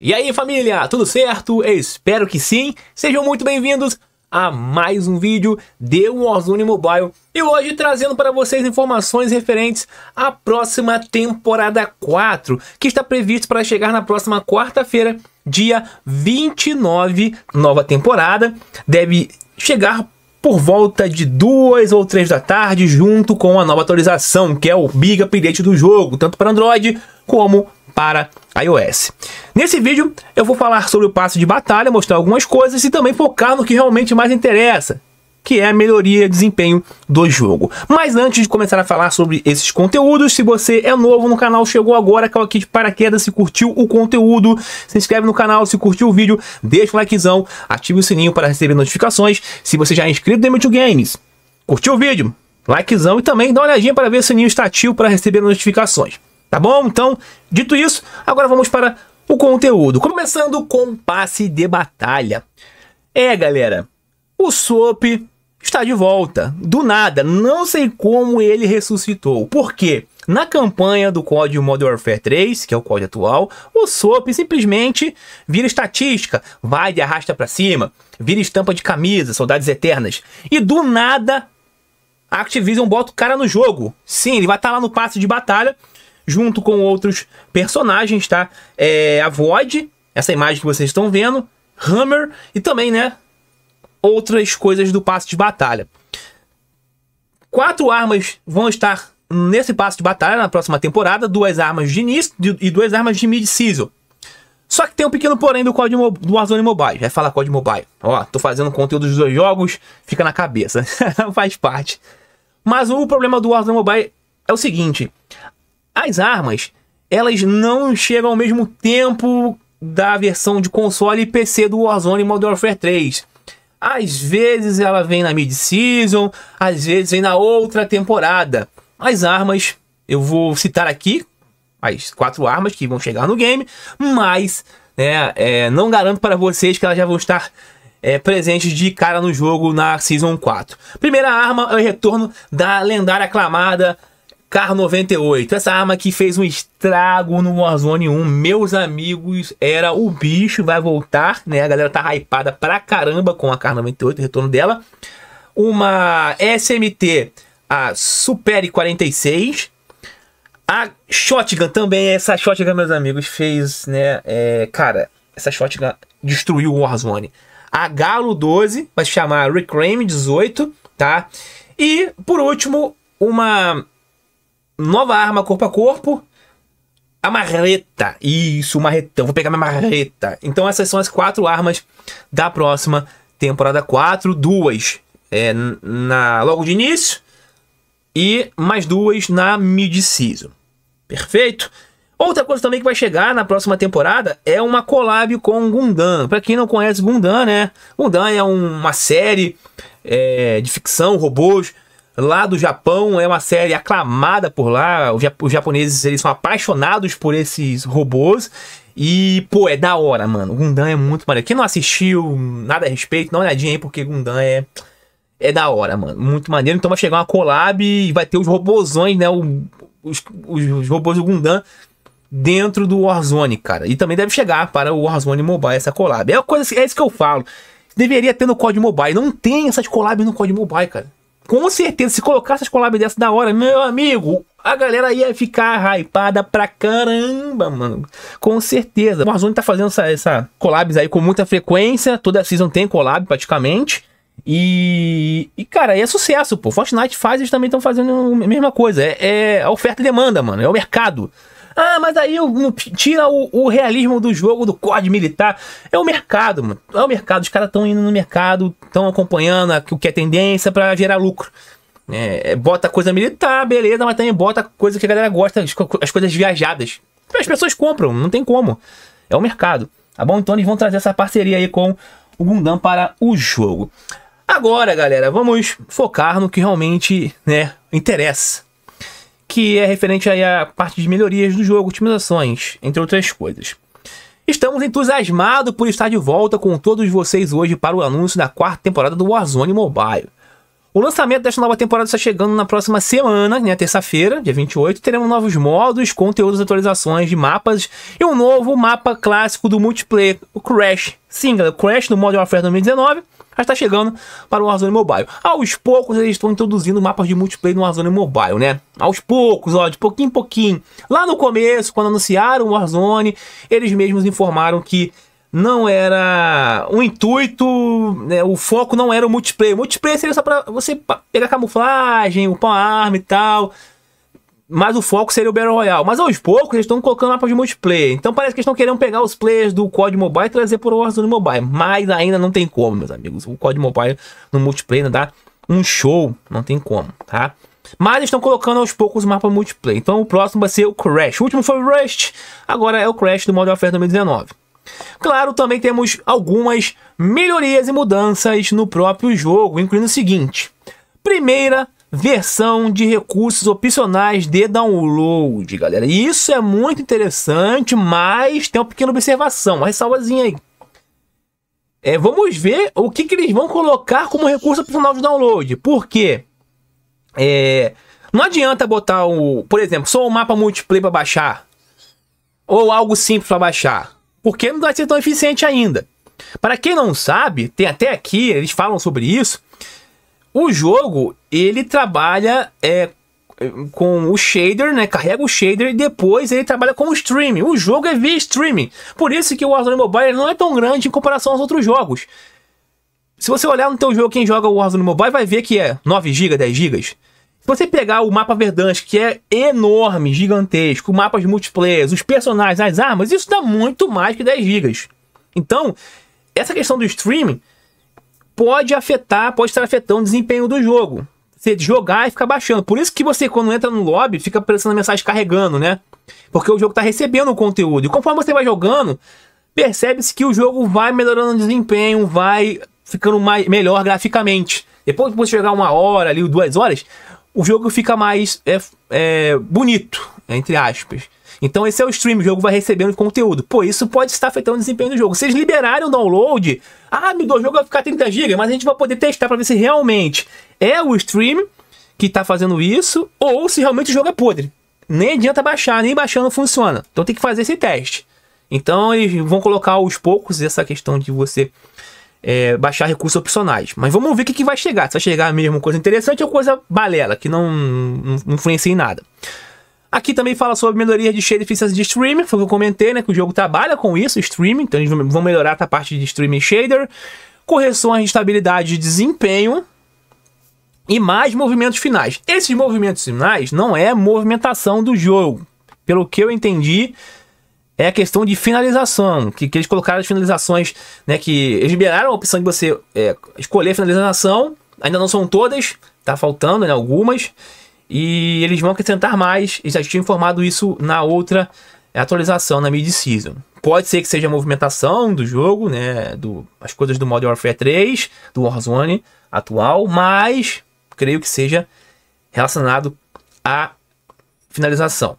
E aí família, tudo certo? espero que sim. Sejam muito bem-vindos a mais um vídeo de Warzone Mobile e hoje trazendo para vocês informações referentes à próxima temporada 4, que está previsto para chegar na próxima quarta-feira, dia 29, nova temporada, deve chegar por volta de 2 ou 3 da tarde, junto com a nova atualização, que é o Big Update do jogo, tanto para Android como para iOS. Nesse vídeo eu vou falar sobre o passo de batalha, mostrar algumas coisas e também focar no que realmente mais interessa, que é a melhoria de desempenho do jogo. Mas antes de começar a falar sobre esses conteúdos, se você é novo no canal, chegou agora, caiu aqui de paraquedas, se curtiu o conteúdo, se inscreve no canal, se curtiu o vídeo, deixa um likezão, ative o sininho para receber notificações. Se você já é inscrito no m Games, curtiu o vídeo, likezão e também dá uma olhadinha para ver se o sininho está ativo para receber notificações. Tá bom? Então, dito isso, agora vamos para o conteúdo. Começando com passe de batalha. É, galera, o Soap está de volta. Do nada, não sei como ele ressuscitou. Por quê? Na campanha do código Modern Warfare 3, que é o código atual, o SOP simplesmente vira estatística, vai de arrasta para cima, vira estampa de camisa, saudades eternas. E do nada, a Activision bota o cara no jogo. Sim, ele vai estar tá lá no passe de batalha, junto com outros personagens, tá? É, a Void, essa imagem que vocês estão vendo, Hammer e também, né, outras coisas do passo de batalha. Quatro armas vão estar nesse passo de batalha na próxima temporada, duas armas de início e duas armas de mid-season. Só que tem um pequeno porém do código do Warzone Mobile. Vai falar código mobile. Ó, tô fazendo conteúdo dos dois jogos, fica na cabeça. Faz parte. Mas o problema do Warzone Mobile é o seguinte: as armas, elas não chegam ao mesmo tempo da versão de console e PC do Warzone Modern Warfare 3. Às vezes ela vem na mid-season, às vezes vem na outra temporada. As armas, eu vou citar aqui as quatro armas que vão chegar no game, mas né, é, não garanto para vocês que elas já vão estar é, presentes de cara no jogo na Season 4. Primeira arma é o retorno da lendária aclamada Car 98, essa arma que fez um estrago no Warzone 1, meus amigos, era o bicho, vai voltar, né? A galera tá hypada pra caramba com a Car 98, o retorno dela. Uma SMT, a Super 46. A Shotgun também, essa Shotgun, meus amigos, fez, né? É, cara, essa Shotgun destruiu o Warzone. A Galo 12, vai se chamar Reclaim 18, tá? E, por último, uma Nova arma corpo a corpo. A marreta. Isso, o marretão. Vou pegar minha marreta. Então essas são as quatro armas da próxima temporada 4. Duas é, na, logo de início. E mais duas na mid-season. Perfeito? Outra coisa também que vai chegar na próxima temporada é uma collab com Gundam. Para quem não conhece Gundam, né? Gundam é uma série é, de ficção, robôs lá do Japão, é uma série aclamada por lá, os japoneses eles são apaixonados por esses robôs. E, pô, é da hora, mano. Gundam é muito maneiro. Quem não assistiu nada a respeito, dá uma olhadinha aí, porque Gundam é. É da hora, mano. Muito maneiro. Então vai chegar uma collab e vai ter os robôzões, né? os, os, os robôs do Gundam dentro do Warzone, cara. E também deve chegar para o Warzone Mobile essa collab. É, coisa, é isso que eu falo. Deveria ter no código Mobile. Não tem essas collabs no código Mobile, cara com certeza, se colocasse as collabs dessa da hora, meu amigo, a galera ia ficar hypada pra caramba, mano. Com certeza. O Warzone tá fazendo essa, essa collabs aí com muita frequência. Toda season tem collab, praticamente. E, e cara, é sucesso, pô. Fortnite faz, eles também estão fazendo a mesma coisa. É, é a oferta e demanda, mano. É o mercado. Ah, mas aí tira o, o realismo do jogo, do código militar. É o mercado, mano. É o mercado. Os caras estão indo no mercado, estão acompanhando o que é tendência para gerar lucro. É, é, bota coisa militar, beleza, mas também bota coisa que a galera gosta, as, as coisas viajadas. As pessoas compram, não tem como. É o mercado. Tá bom? Então eles vão trazer essa parceria aí com o Gundam para o jogo. Agora, galera, vamos focar no que realmente né, interessa que é referente aí à parte de melhorias do jogo, otimizações, entre outras coisas. Estamos entusiasmados por estar de volta com todos vocês hoje para o anúncio da quarta temporada do Warzone Mobile. O lançamento desta nova temporada está chegando na próxima semana, né, terça-feira, dia 28. Teremos novos modos, conteúdos, atualizações de mapas e um novo mapa clássico do multiplayer, o Crash Single, Crash no Modern Warfare 2019 mas está chegando para o Warzone Mobile. Aos poucos eles estão introduzindo mapas de multiplayer no Warzone Mobile, né? Aos poucos, ó, de pouquinho em pouquinho. Lá no começo, quando anunciaram o Warzone, eles mesmos informaram que não era o intuito, né, o foco não era o multiplayer. O multiplayer seria só para você pegar camuflagem, upar uma arma e tal mas o foco seria o Battle Royale. Mas aos poucos eles estão colocando mapas de multiplayer. Então parece que eles estão querendo pegar os players do COD Mobile e trazer para o Warzone Mobile. Mas ainda não tem como, meus amigos. O COD Mobile no multiplayer não dá um show. Não tem como, tá? Mas estão colocando aos poucos o mapa multiplayer. Então o próximo vai ser o Crash. O último foi o Rust. Agora é o Crash do Modern Warfare 2019. Claro, também temos algumas melhorias e mudanças no próprio jogo, incluindo o seguinte. Primeira versão de recursos opcionais de download, galera. Isso é muito interessante, mas tem uma pequena observação, uma ressalvazinha aí. É, vamos ver o que, que eles vão colocar como recurso opcional de download. Porque é, não adianta botar o, por exemplo, só o um mapa multiplayer para baixar ou algo simples para baixar, porque não vai ser tão eficiente ainda. Para quem não sabe, tem até aqui, eles falam sobre isso, o jogo, ele trabalha é, com o shader, né? Carrega o shader e depois ele trabalha com o streaming. O jogo é via streaming. Por isso que o Warzone Mobile não é tão grande em comparação aos outros jogos. Se você olhar no teu jogo, quem joga o Warzone Mobile vai ver que é 9 GB, 10 GB. Se você pegar o mapa Verdante, que é enorme, gigantesco, mapas multiplayer, os personagens, as armas, isso dá muito mais que 10 GB. Então, essa questão do streaming pode afetar, pode estar afetando o desempenho do jogo. Você jogar e ficar baixando. Por isso que você, quando entra no lobby, fica aparecendo a mensagem carregando, né? Porque o jogo está recebendo o conteúdo. E conforme você vai jogando, percebe-se que o jogo vai melhorando o desempenho, vai ficando mais, melhor graficamente. Depois que você jogar uma hora ali, duas horas, o jogo fica mais é, é, bonito, entre aspas. Então esse é o stream, o jogo vai recebendo conteúdo. Pô, isso pode estar afetando o desempenho do jogo. Se eles liberarem o download, ah, meu Deus, o jogo vai ficar 30 GB, mas a gente vai poder testar para ver se realmente é o stream que está fazendo isso ou se realmente o jogo é podre. Nem adianta baixar, nem baixando funciona. Então tem que fazer esse teste. Então eles vão colocar aos poucos essa questão de você é, baixar recursos opcionais. Mas vamos ver o que, que vai chegar. Se vai chegar mesmo coisa interessante ou coisa balela, que não, não influencia em nada. Aqui também fala sobre melhoria de shade eficiência de streaming, foi o que eu comentei, né? Que o jogo trabalha com isso, streaming, então eles vão melhorar a parte de streaming shader. Correções de estabilidade de desempenho, e mais movimentos finais. Esses movimentos finais não é movimentação do jogo. Pelo que eu entendi, é a questão de finalização. Que, que eles colocaram as finalizações, né? Que eles liberaram a opção de você é, escolher a finalização. Ainda não são todas, tá faltando né, algumas. E eles vão acrescentar mais, e já tinha informado isso na outra atualização, na mid-season. Pode ser que seja a movimentação do jogo, né, do, as coisas do Modern Warfare 3, do Warzone atual, mas creio que seja relacionado à finalização.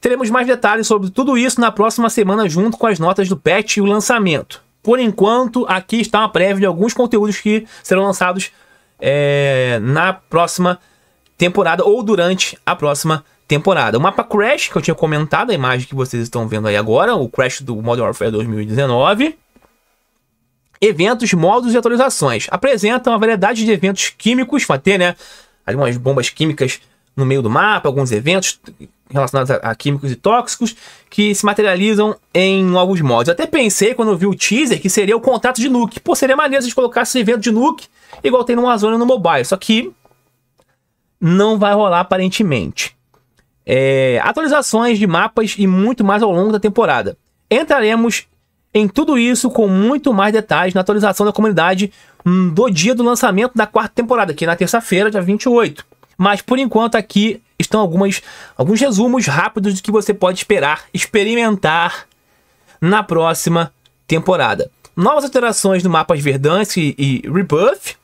Teremos mais detalhes sobre tudo isso na próxima semana, junto com as notas do patch e o lançamento. Por enquanto, aqui está uma prévia de alguns conteúdos que serão lançados é, na próxima semana temporada ou durante a próxima temporada. O mapa Crash, que eu tinha comentado, a imagem que vocês estão vendo aí agora, o Crash do Modern Warfare 2019. Eventos, modos e atualizações. apresentam uma variedade de eventos químicos, vai ter, né? Algumas bombas químicas no meio do mapa, alguns eventos relacionados a, a químicos e tóxicos que se materializam em novos modos Eu até pensei quando vi o teaser que seria o contato de nuke. Pô, seria maneiro se a gente colocasse esse evento de nuke igual tem no zona no mobile. Só que não vai rolar aparentemente. É, atualizações de mapas e muito mais ao longo da temporada. Entraremos em tudo isso com muito mais detalhes na atualização da comunidade do dia do lançamento da quarta temporada, que é na terça-feira, dia 28. Mas por enquanto aqui estão algumas, alguns resumos rápidos do que você pode esperar, experimentar na próxima temporada. Novas alterações no mapas Verdansk e, e Rebuff,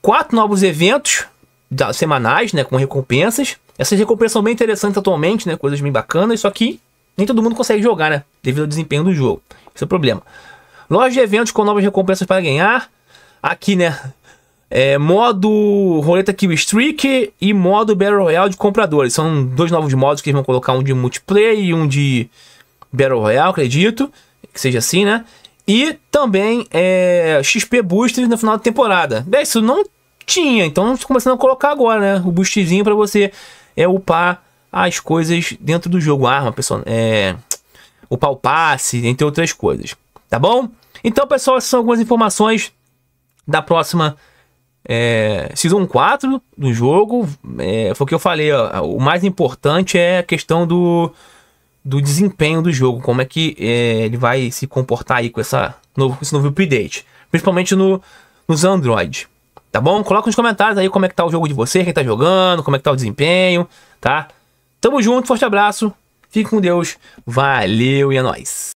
quatro novos eventos da, semanais, né, com recompensas. Essas recompensas são bem interessantes atualmente, né, coisas bem bacanas, só que nem todo mundo consegue jogar, né, devido ao desempenho do jogo. Esse é o problema. Loja de eventos com novas recompensas para ganhar. Aqui, né, é, modo Roleta Kill Streak e modo Battle Royale de compradores. São dois novos modos que eles vão colocar, um de multiplayer e um de Battle Royale, acredito, que seja assim, né. E também é, XP Boosters no final da temporada. É, isso não tinha. Então começando a colocar agora, né? O boostzinho para você é upar as coisas dentro do jogo. arma, pessoal. É. Upar o passe, entre outras coisas. Tá bom? Então, pessoal, essas são algumas informações da próxima é, Season 4 do jogo. É, foi o que eu falei, ó, o mais importante é a questão do, do desempenho do jogo. Como é que é, ele vai se comportar aí com essa novo, esse novo update. Principalmente no, nos Android. Tá bom? Coloca nos comentários aí como é que tá o jogo de você, quem tá jogando, como é que tá o desempenho, tá? Tamo junto, forte abraço, fique com Deus, valeu e é nóis!